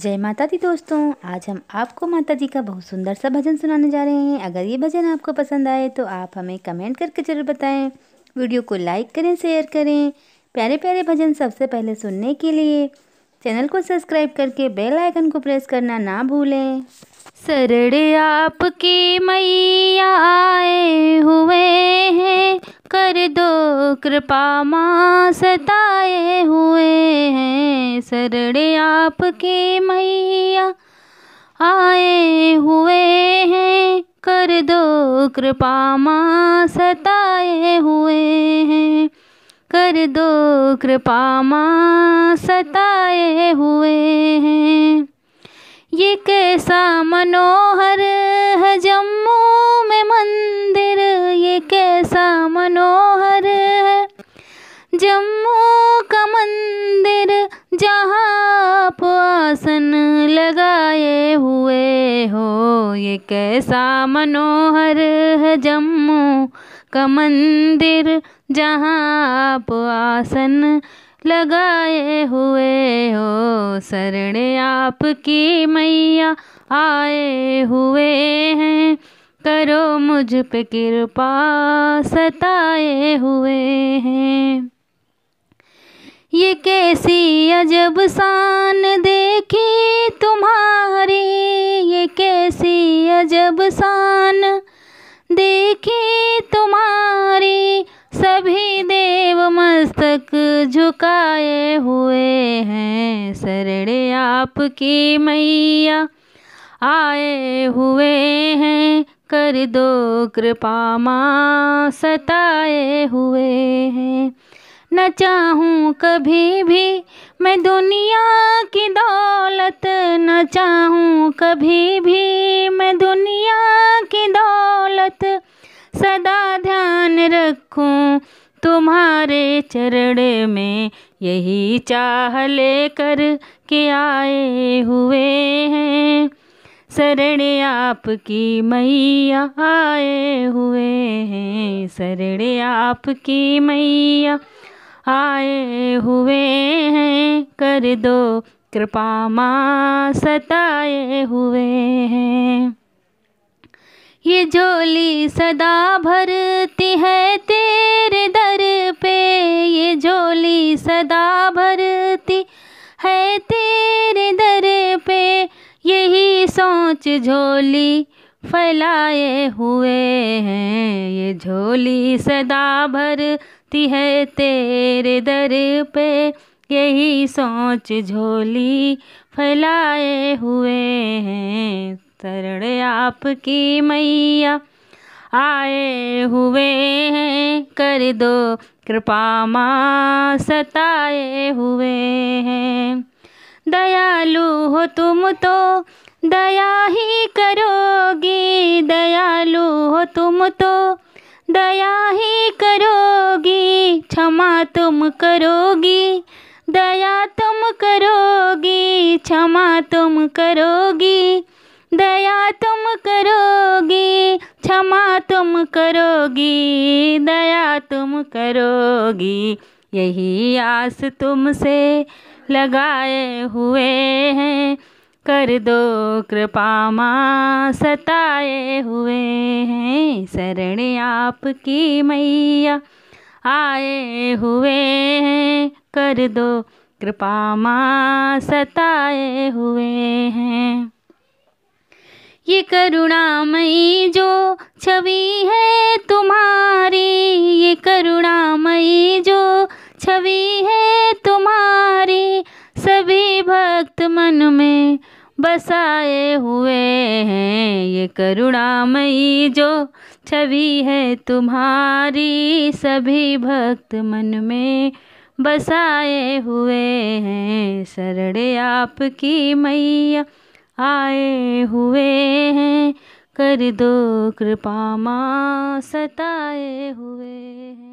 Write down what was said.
जय माता दी दोस्तों आज हम आपको माता जी का बहुत सुंदर सा भजन सुनाने जा रहे हैं अगर ये भजन आपको पसंद आए तो आप हमें कमेंट करके ज़रूर बताएं वीडियो को लाइक करें शेयर करें प्यारे प्यारे भजन सबसे पहले सुनने के लिए चैनल को सब्सक्राइब करके बेल आइकन को प्रेस करना ना भूलें सरड़े आपकी मैया आए हुए हैं कर दो कृपा माँ सताए हुए हैं शरण सरड़े आपके मैया आए हुए हैं कर दो कृपा माँ सताए हुए हैं कर दो कृपा माँ सताए हुए हैं ये कैसा मनोहर है जम्मू में मंदिर ये कैसा मनोहर है जम्मू आसन लगाए हुए हो ये कैसा मनोहर है जम्मू का मंदिर जहाँ आप आसन लगाए हुए हो शरण आपकी मैया आए हुए हैं करो मुझ पे कृपा सताए हुए हैं ये कैसी अजब सा झुकाए हुए हैं शरण आपकी मैया आए हुए हैं कर दो कृपा माँ सताए हुए हैं न चाहूँ कभी भी मैं दुनिया की दौलत न चाहूँ कभी भी मैं दुनिया की दौलत सदा ध्यान रखूँ चरण में यही चाह लेकर के आए हुए हैं शरण आपकी मैया आए हुए हैं शरण आपकी मैया आए हुए हैं कर दो कृपा माँ सताए हुए हैं ये झोली सदा भरती है सोच झोली फैलाए हुए हैं ये झोली सदा भरती है तेरे दर पे यही सोच झोली फैलाए हुए हैं शरण आपकी मैया आए हुए हैं कर दो कृपा माँ सताए हुए हैं दयालु हो तुम तो दया ही करोगे दयालु हो तुम तो दया ही करोगी क्षमा तुम करोगी दया तुम करोगी क्षमा तुम करोगी दया तुम करोगी क्षमा तुम करोगी दया तुम करोगी यही आस तुमसे लगाए हुए हैं कर दो कृपा माँ सताए हुए हैं शरण आपकी मैया आए हुए हैं कर दो कृपा माँ सताए हुए हैं ये करुणामयी जो छवि है तुम्हारी ये करुणामयी जो छवि भक्त मन में बसाए हुए हैं ये करुणामयी जो छवि है तुम्हारी सभी भक्त मन में बसाए हुए हैं शरण आपकी मैया आए हुए हैं कर दो कृपा माँ सताए हुए हैं